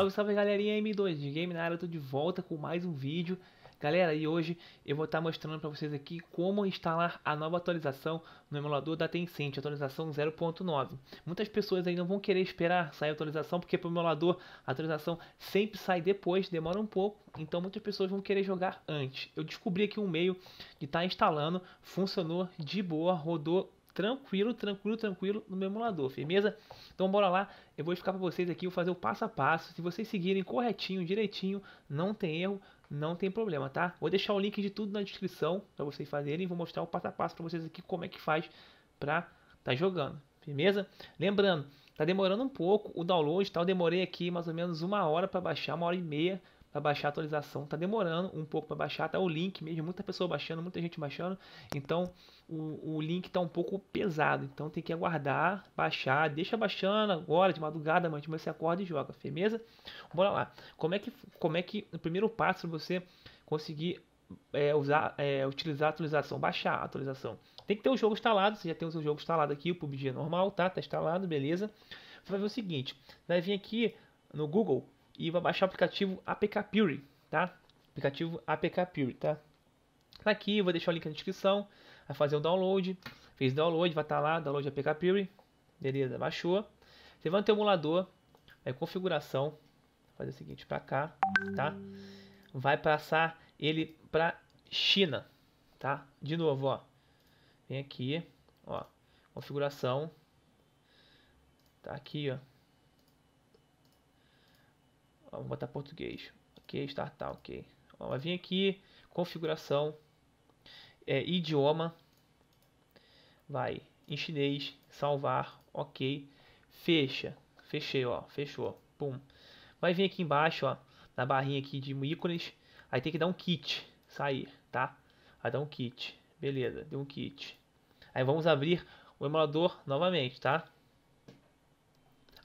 Salve, salve galerinha M2 de Game na área, eu tô de volta com mais um vídeo. Galera, e hoje eu vou estar tá mostrando para vocês aqui como instalar a nova atualização no emulador da Tencent, atualização 0.9. Muitas pessoas ainda vão querer esperar sair a atualização, porque para o emulador a atualização sempre sai depois, demora um pouco, então muitas pessoas vão querer jogar antes. Eu descobri aqui um meio de estar tá instalando, funcionou de boa, rodou tranquilo, tranquilo, tranquilo no meu emulador, firmeza? Então bora lá, eu vou explicar para vocês aqui, vou fazer o passo a passo, se vocês seguirem corretinho, direitinho, não tem erro, não tem problema, tá? Vou deixar o link de tudo na descrição para vocês fazerem, vou mostrar o passo a passo para vocês aqui como é que faz para tá jogando, firmeza? Lembrando, tá demorando um pouco o download, tá? Eu demorei aqui mais ou menos uma hora para baixar, uma hora e meia, para baixar a atualização. Tá demorando um pouco para baixar, tá o link mesmo, muita pessoa baixando, muita gente baixando. Então o, o link tá um pouco pesado, então tem que aguardar, baixar, deixa baixando agora de madrugada, mas você acorda e joga, firmeza? Bora lá. Como é que como é que o primeiro passo para você conseguir é, usar, é, utilizar a atualização, baixar a atualização. Tem que ter o jogo instalado, você já tem o seu jogo instalado aqui, o PUBG normal, tá? Tá instalado, beleza. Você vai ver o seguinte, vai vir aqui no Google e vai baixar o aplicativo APK Pure, tá? Aplicativo APK Pure, tá? tá aqui eu vou deixar o link na descrição, vai fazer o download, fez download, vai estar tá lá, download APK Pure, beleza, baixou. Você vai no teu emulador, aí é configuração, fazer o seguinte, para cá, tá? Vai passar ele para China, tá? De novo, ó. Vem aqui, ó. Configuração. Tá aqui, ó vou botar português. Ok, startar, ok. Ó, vai vir aqui, configuração, é, idioma, vai em chinês, salvar, ok. Fecha, fechei, ó, fechou, pum. Vai vir aqui embaixo, ó, na barrinha aqui de ícones, aí tem que dar um kit, sair, tá? Vai dar um kit, beleza, deu um kit. Aí vamos abrir o emulador novamente, tá?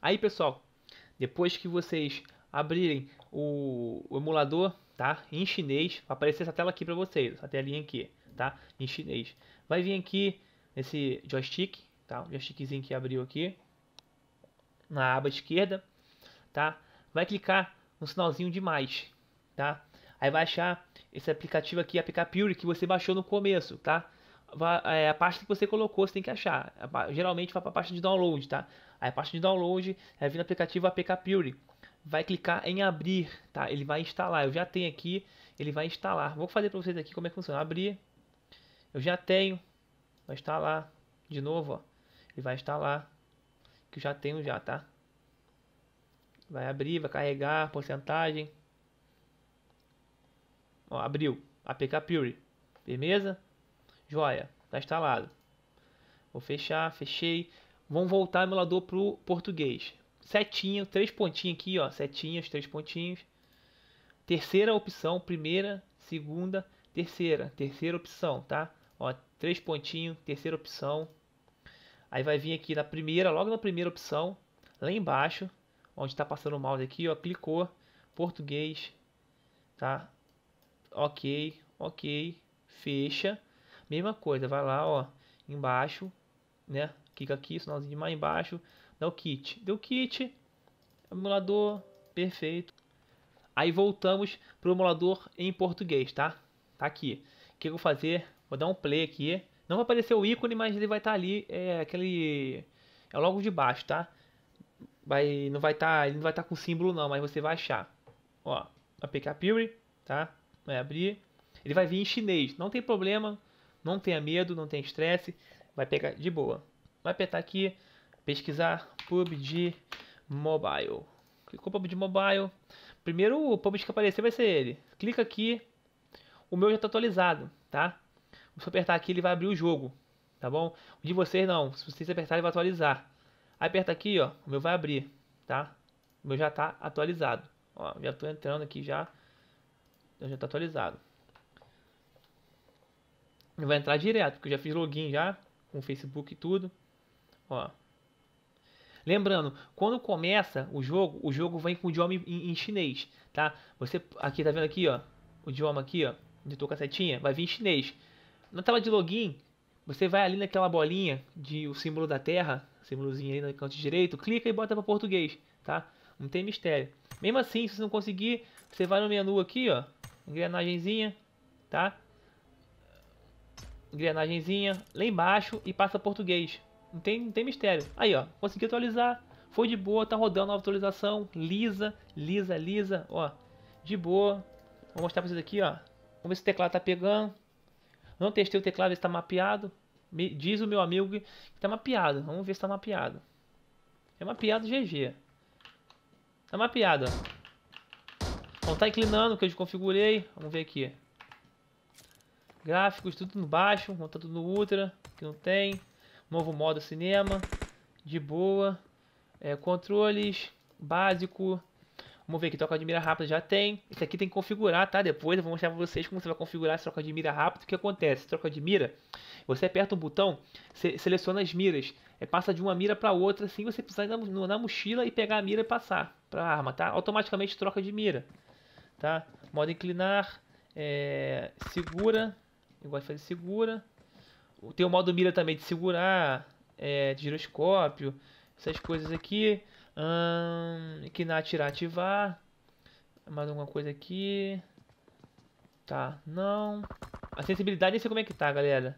Aí, pessoal, depois que vocês abrirem o, o emulador, tá? Em chinês, vai aparecer essa tela aqui para vocês, essa telinha aqui, tá? Em chinês. Vai vir aqui nesse joystick, tá? O joystickzinho que abriu aqui na aba esquerda, tá? Vai clicar no sinalzinho de mais, tá? Aí vai achar esse aplicativo aqui, a que você baixou no começo, tá? É, a pasta que você colocou, você tem que achar. Geralmente vai para a pasta de download, tá? Aí a pasta de download é vir no aplicativo APK Pure vai clicar em abrir, tá? Ele vai instalar. Eu já tenho aqui, ele vai instalar. Vou fazer para vocês aqui como é que funciona. Abrir, eu já tenho, vai instalar de novo, ó. Ele vai instalar, que eu já tenho já, tá? Vai abrir, vai carregar, porcentagem. Ó, abriu, APK Pure, beleza? Joia, tá instalado. Vou fechar, fechei. Vamos voltar o emulador pro português setinho, três pontinhos aqui, ó, setinhos, três pontinhos. Terceira opção, primeira, segunda, terceira, terceira opção, tá? Ó, três pontinhos, terceira opção. Aí vai vir aqui na primeira, logo na primeira opção, lá embaixo, onde está passando o mouse aqui, ó, clicou, português, tá? Ok, ok, fecha. Mesma coisa, vai lá, ó, embaixo, né? Clica aqui, sinalzinho de mais embaixo, dá o kit. Deu kit, emulador, perfeito. Aí voltamos para o emulador em português, tá? Tá aqui. O que eu vou fazer? Vou dar um play aqui. Não vai aparecer o ícone, mas ele vai estar tá ali, é aquele... É logo de baixo, tá? Vai, não vai estar, tá, ele não vai estar tá com símbolo não, mas você vai achar. Ó, APK Pure, tá? Vai abrir. Ele vai vir em chinês, não tem problema, não tenha medo, não tenha estresse, vai pegar de boa. Vai apertar aqui, pesquisar PUBG Mobile. Clicou PUBG Mobile. Primeiro o PUBG que aparecer vai ser ele. Clica aqui. O meu já está atualizado, tá? Se eu apertar aqui, ele vai abrir o jogo, tá bom? O de vocês não. Se vocês apertarem, ele vai atualizar. Aí aperta aqui, ó. O meu vai abrir, tá? O meu já está atualizado. Ó, já estou entrando aqui já. Então, já está atualizado. vai entrar direto, porque eu já fiz login já. Com o Facebook e tudo. Ó. Lembrando, quando começa o jogo, o jogo vem com o idioma em, em chinês, tá? Você aqui tá vendo aqui, ó, o idioma aqui, ó, de tô setinha, vai vir em chinês. Na tela de login, você vai ali naquela bolinha de o símbolo da terra, símbolozinho aí no canto direito, clica e bota para português, tá? Não tem mistério. Mesmo assim, se você não conseguir, você vai no menu aqui, ó, engrenagemzinha, tá? Engrenagemzinha, lá embaixo e passa português. Não tem, não tem mistério. Aí, ó, consegui atualizar. Foi de boa, tá rodando a atualização. Lisa, lisa, lisa, ó. De boa. Vou mostrar pra vocês aqui, ó. Vamos ver se o teclado tá pegando. Não testei o teclado, ver se tá mapeado. Me diz o meu amigo que tá mapeado. Vamos ver se tá mapeado. É mapeado GG. Tá mapeado, ó. Então tá inclinando, que eu desconfigurei. Vamos ver aqui. Gráficos, tudo no baixo. Vamos tá tudo no ultra, que não tem novo modo cinema, de boa. É, controles, básico. Vamos ver aqui, troca de mira rápida já tem. Isso aqui tem que configurar, tá? Depois eu vou mostrar pra vocês como você vai configurar essa troca de mira rápida. O que acontece? Troca de mira, você aperta um botão, seleciona as miras. É, passa de uma mira para outra, assim você precisa ir na, na, mochila e pegar a mira e passar pra arma, tá? Automaticamente troca de mira, tá? Modo inclinar, é, segura, eu gosto de fazer segura. Tem o modo mira também de segurar, é, de giroscópio, essas coisas aqui. Hum, que na atirar, ativar. Mais alguma coisa aqui. Tá, não. A sensibilidade, nem sei como é que tá, galera.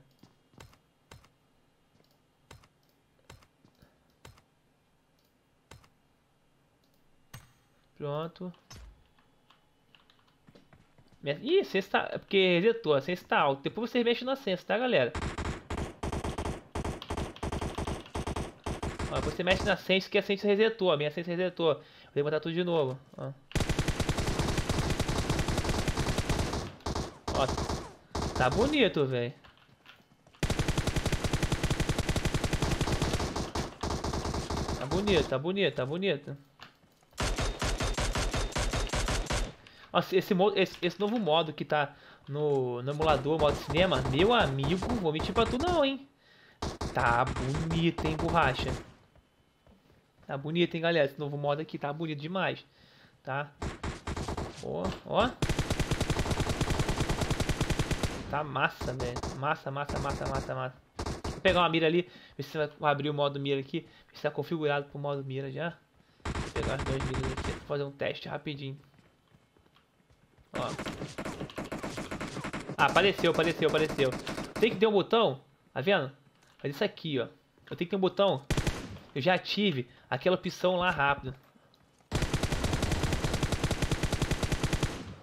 Pronto. Ih, sense tá... É porque resetou, a sense tá alta. Depois vocês mexem na sensa tá, galera? Ah, você mexe na Sense que a Sense resetou. A minha Sense resetou. Vou levantar botar tudo de novo. Ó. Ó. Tá bonito, velho. Tá bonito, tá bonito, tá bonito. Nossa, esse, esse, esse novo modo que tá no, no emulador, modo cinema, meu amigo, vou mentir pra tu não, hein. Tá bonito, hein, borracha. Tá bonito, hein, galera? Esse novo modo aqui tá bonito demais. Tá? Ó, ó. Tá massa, velho. Massa, massa, massa, massa, massa. Vou pegar uma mira ali. Ver se vai abrir o modo mira aqui. Ver se tá configurado pro modo mira já. Vou pegar as duas miras aqui. Vou fazer um teste rapidinho. Ó. Ah, apareceu, apareceu, apareceu. Tem que ter um botão. Tá vendo? Faz isso aqui, ó. Eu tenho que ter um botão eu já tive aquela opção lá rápida.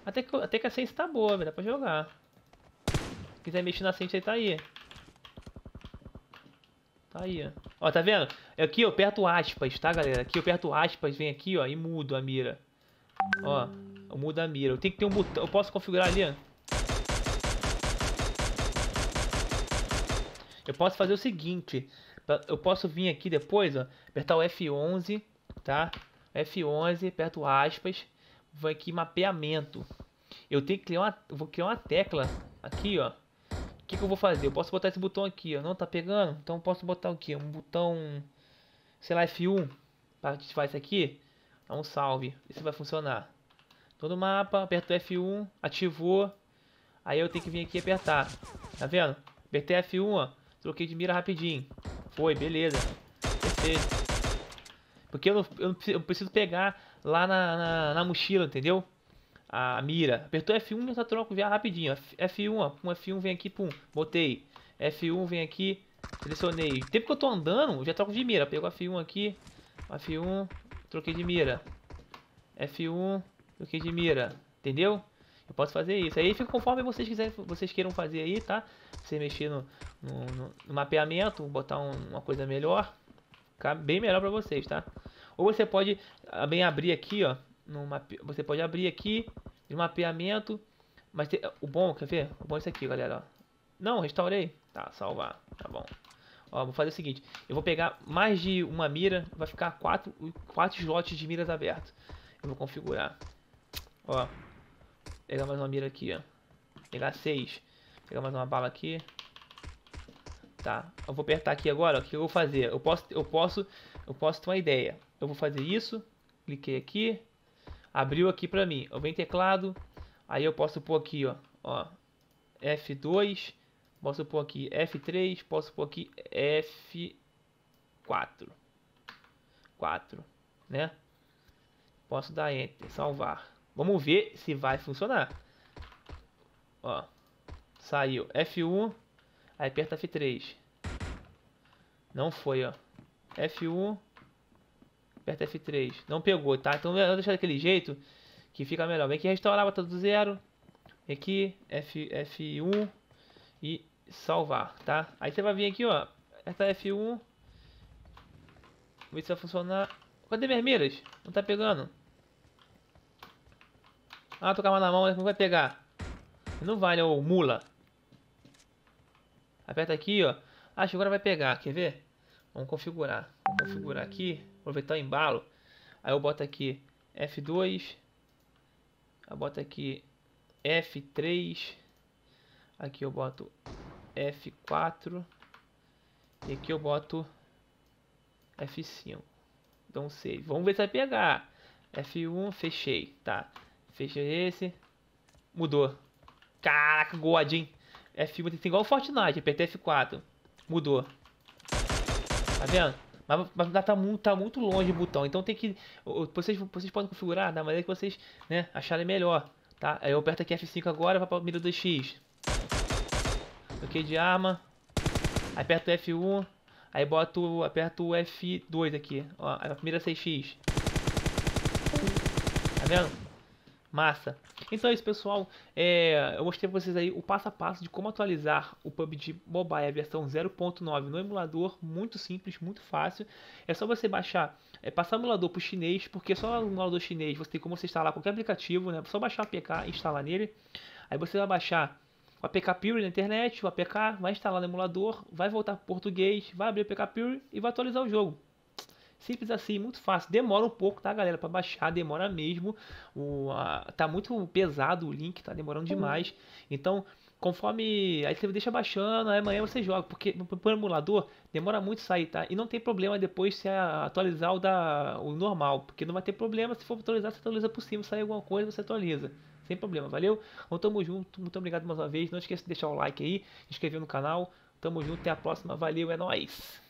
Até que, até que a Sense tá boa, Dá pra jogar. Se quiser mexer na Sense, aí tá aí. Tá aí, ó. Ó, tá vendo? É aqui eu perto aspas, tá, galera? Aqui eu perto aspas, vem aqui, ó, e mudo a mira. Ó, eu mudo a mira. Eu tenho que ter um botão. Eu posso configurar ali, ó. Eu posso fazer o seguinte. Tá, eu posso vir aqui depois, ó, apertar o F11, tá? F11, aperto aspas, vou aqui mapeamento. Eu tenho que criar uma, vou criar uma tecla aqui, ó. O que, que eu vou fazer? Eu posso botar esse botão aqui, ó. Não tá pegando? Então posso botar o que? Um botão, sei lá, F1 para ativar isso aqui. Dá um salve. Isso vai funcionar. Todo o mapa, aperto F1, ativou. Aí eu tenho que vir aqui e apertar. Tá vendo? Apertei F1, ó. Troquei de mira rapidinho. Foi, beleza. Perfeito. Porque eu, não, eu, não, eu preciso pegar lá na, na, na, mochila, entendeu? A mira. Apertou F1 já troca o VR rapidinho. F1, ó. Um F1 vem aqui, pum. Botei. F1 vem aqui. Selecionei. O tempo que eu tô andando, eu já troco de mira. Pego F1 aqui. F1. Troquei de mira. F1. Troquei de mira. Entendeu? Eu posso fazer isso. Aí fica conforme vocês quiserem, vocês queiram fazer aí, tá? Você mexer no, no, no mapeamento, botar um, uma coisa melhor, ficar bem melhor para vocês, tá? Ou você pode ah, bem abrir aqui, ó, no mape... você pode abrir aqui de mapeamento, mas te... o bom, quer ver? O bom é isso aqui, galera, ó. Não, restaurei. Tá, salvar. Tá bom. Ó, vou fazer o seguinte, eu vou pegar mais de uma mira, vai ficar quatro, quatro slots de miras abertos. Eu vou configurar. Ó, Pegar mais uma mira aqui, ó. Pegar seis. Pegar mais uma bala aqui. Tá. Eu vou apertar aqui agora. Ó. O que eu vou fazer? Eu posso, eu posso, eu posso ter uma ideia. Eu vou fazer isso. Cliquei aqui. Abriu aqui pra mim. Eu venho teclado. Aí eu posso pôr aqui, ó. ó F2. Posso pôr aqui F3. Posso pôr aqui F4. 4. Né? Posso dar Enter. Salvar. Vamos ver se vai funcionar. Ó. Saiu. F1. Aí aperta F3. Não foi, ó. F1. Aperta F3. Não pegou, tá? Então eu vou deixar daquele jeito que fica melhor. Vem aqui restaurar, bota tá do zero. Vem aqui, F, F1 e salvar, tá? Aí você vai vir aqui, ó. Aperta F1. Vamos ver se vai funcionar. Cadê minhas miras? Não tá pegando. Ah, tocar mal a mão na mão, não né? é vai pegar. Não vale né, ô mula. Aperta aqui, ó. Acho que agora vai pegar, quer ver? Vamos configurar. Vamos configurar aqui, aproveitar o embalo. Aí eu boto aqui F2. Eu boto aqui F3. Aqui eu boto F4. E aqui eu boto F5. Então save. Vamos ver se vai pegar. F1, fechei. Tá. Fecha esse. Mudou. Caraca, God, hein? F1 tem que ser igual o Fortnite, apertei F4. Mudou. Tá vendo? Mas, mas tá, tá muito, tá muito longe o botão, então tem que... Vocês, vocês podem configurar da maneira que vocês né, acharem melhor, tá? Aí eu aperto aqui F5 agora, vai pra mira 2x. Ok de arma. Aí aperto F1. Aí boto, aperto F2 aqui, ó, a primeira 6x. Tá vendo? Massa. Então é isso, pessoal. É, eu mostrei pra vocês aí o passo a passo de como atualizar o PUBG Mobile, a versão 0.9 no emulador. Muito simples, muito fácil. É só você baixar, é, passar o emulador pro chinês, porque só no emulador chinês você tem como você instalar qualquer aplicativo, né? É só baixar o APK e instalar nele. Aí você vai baixar o APK Pure na internet, o APK, vai instalar no emulador, vai voltar pro português, vai abrir o APK Pure e vai atualizar o jogo. Simples assim, muito fácil. Demora um pouco, tá, galera? Para baixar, demora mesmo. O, a, tá muito pesado o link, tá demorando uhum. demais. Então, conforme. Aí você deixa baixando, aí amanhã você joga. Porque pro emulador demora muito sair, tá? E não tem problema depois se atualizar o, da, o normal. Porque não vai ter problema. Se for atualizar, você atualiza por cima. Sair alguma coisa, você atualiza. Sem problema, valeu? Então tamo junto, muito obrigado mais uma vez. Não esqueça de deixar o like aí, inscrever no canal. Tamo junto, até a próxima, valeu, é nóis!